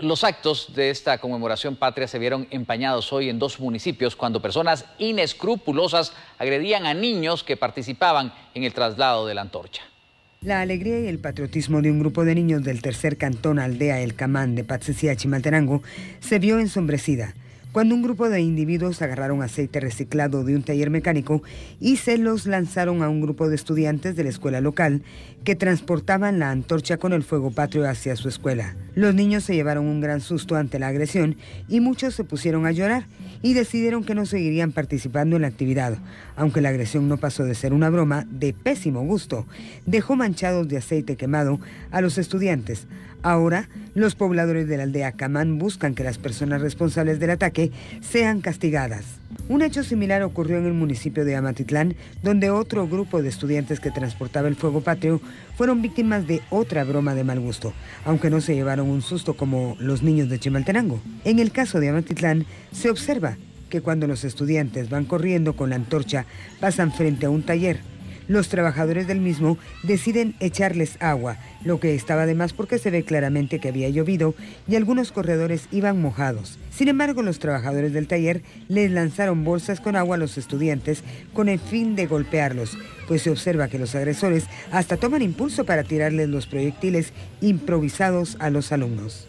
Los actos de esta conmemoración patria se vieron empañados hoy en dos municipios cuando personas inescrupulosas agredían a niños que participaban en el traslado de la antorcha. La alegría y el patriotismo de un grupo de niños del tercer cantón aldea El Camán de Pazesía, Chimaltenango, se vio ensombrecida cuando un grupo de individuos agarraron aceite reciclado de un taller mecánico y se los lanzaron a un grupo de estudiantes de la escuela local que transportaban la antorcha con el fuego patrio hacia su escuela. Los niños se llevaron un gran susto ante la agresión y muchos se pusieron a llorar y decidieron que no seguirían participando en la actividad, aunque la agresión no pasó de ser una broma de pésimo gusto. Dejó manchados de aceite quemado a los estudiantes. Ahora, los pobladores de la aldea Camán buscan que las personas responsables del ataque sean castigadas. Un hecho similar ocurrió en el municipio de Amatitlán, donde otro grupo de estudiantes que transportaba el fuego patrio fueron víctimas de otra broma de mal gusto, aunque no se llevaron un susto como los niños de Chimaltenango. En el caso de Amatitlán, se observa que cuando los estudiantes van corriendo con la antorcha, pasan frente a un taller los trabajadores del mismo deciden echarles agua, lo que estaba de más porque se ve claramente que había llovido y algunos corredores iban mojados. Sin embargo, los trabajadores del taller les lanzaron bolsas con agua a los estudiantes con el fin de golpearlos, pues se observa que los agresores hasta toman impulso para tirarles los proyectiles improvisados a los alumnos.